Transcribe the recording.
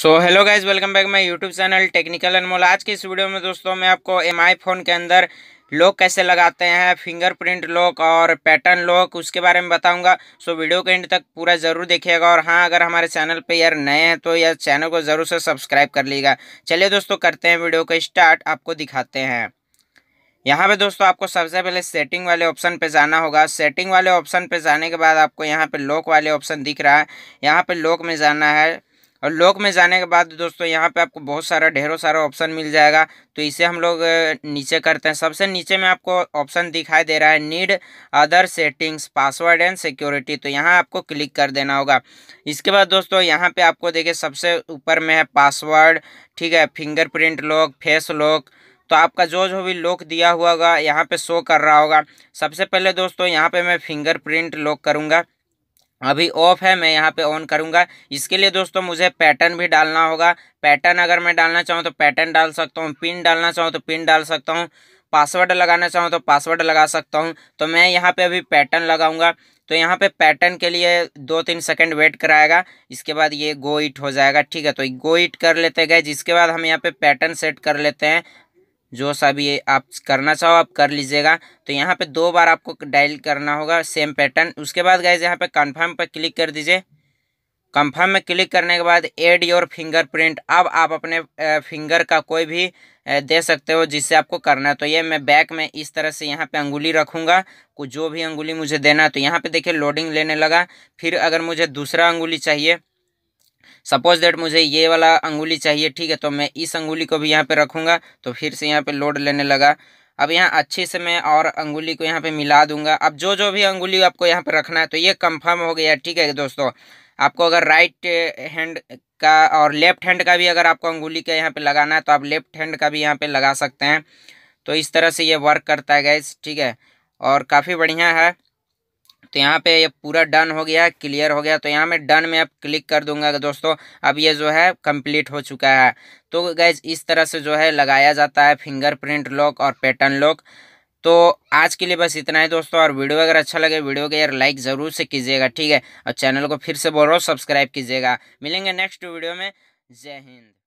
so hello guys welcome back my YouTube channel technical Anmol आज के इस वीडियो में दोस्तों मैं आपको एम फ़ोन के अंदर लॉक कैसे लगाते हैं फिंगरप्रिंट लॉक और पैटर्न लॉक उसके बारे में बताऊंगा सो वीडियो के एंड तक पूरा ज़रूर देखिएगा और हाँ अगर हमारे चैनल पे यार नए हैं तो यार चैनल को ज़रूर से सब्सक्राइब कर लीजिएगा चलिए दोस्तों करते हैं वीडियो को स्टार्ट आपको दिखाते हैं यहाँ पे दोस्तों आपको सबसे पहले सेटिंग वाले ऑप्शन पे जाना होगा सेटिंग वाले ऑप्शन पे जाने के बाद आपको यहाँ पे लॉक वाले ऑप्शन दिख रहा है यहाँ पे लॉक में जाना है और लॉक में जाने के बाद दोस्तों यहाँ पे आपको बहुत सारा ढेरों सारा ऑप्शन मिल जाएगा तो इसे हम लोग नीचे करते हैं सबसे नीचे में आपको ऑप्शन दिखाई दे रहा है need other settings password and security तो यहाँ आपको क्लिक कर देना होगा इसके बाद दोस्तों यहाँ पे आपको देखिए सबसे ऊपर में है पासवर्ड ठीक है फिंगरप्रिंट लॉक फेस लॉक तो आपका जो जो भी लॉक दिया हुआ होगा यहाँ पर शो कर रहा होगा सबसे पहले दोस्तों यहाँ पर मैं फिंगरप्रिंट लॉक करूँगा अभी ऑफ है मैं यहाँ पे ऑन करूँगा इसके लिए दोस्तों मुझे पैटर्न भी डालना होगा पैटर्न अगर मैं डालना चाहूँ तो पैटर्न डाल सकता हूँ पिन डालना चाहूँ तो पिन डाल सकता हूँ पासवर्ड लगाना चाहूँ तो पासवर्ड लगा सकता हूँ तो मैं यहाँ पे अभी पैटर्न लगाऊंगा तो यहाँ पे पैटर्न के लिए दो तीन सेकंड वेट कराएगा इसके बाद ये गो इट हो जाएगा ठीक है तो गो इट कर लेते गए जिसके बाद हम यहाँ पे पैटर्न सेट कर लेते हैं जो सा भी आप करना चाहो आप कर लीजिएगा तो यहाँ पे दो बार आपको डायल करना होगा सेम पैटर्न उसके बाद गाइज यहाँ पे कंफर्म पर क्लिक कर दीजिए कंफर्म में क्लिक करने के बाद एड योर फिंगरप्रिंट अब आप अपने फिंगर का कोई भी दे सकते हो जिससे आपको करना है तो ये मैं बैक में इस तरह से यहाँ पे अंगुली रखूँगा जो भी अंगुली मुझे देना है तो यहाँ पे देखिए लोडिंग लेने लगा फिर अगर मुझे दूसरा अंगुली चाहिए सपोज दैट मुझे ये वाला अंगुली चाहिए ठीक है तो मैं इस अंगुली को भी यहाँ पे रखूँगा तो फिर से यहाँ पे लोड लेने लगा अब यहाँ अच्छे से मैं और अंगुली को यहाँ पे मिला दूंगा अब जो जो भी अंगुली आपको यहाँ पे रखना है तो ये कंफर्म हो गया ठीक है दोस्तों आपको अगर राइट हैंड का और लेफ्ट हैंड का भी अगर आपको अंगुली का यहाँ पर लगाना है तो आप लेफ्ट हैंड का भी यहाँ पर लगा सकते हैं तो इस तरह से ये वर्क करता है गैस ठीक है और काफ़ी बढ़िया है तो यहाँ पे ये पूरा डन हो गया क्लियर हो गया तो यहाँ मैं डन में अब क्लिक कर दूंगा दोस्तों अब ये जो है कंप्लीट हो चुका है तो गैज इस तरह से जो है लगाया जाता है फिंगरप्रिंट लॉक और पैटर्न लॉक तो आज के लिए बस इतना ही दोस्तों और वीडियो अगर अच्छा लगे वीडियो को यार लाइक ज़रूर से कीजिएगा ठीक है और चैनल को फिर से बोल रहा हूँ सब्सक्राइब कीजिएगा मिलेंगे नेक्स्ट वीडियो में जय हिंद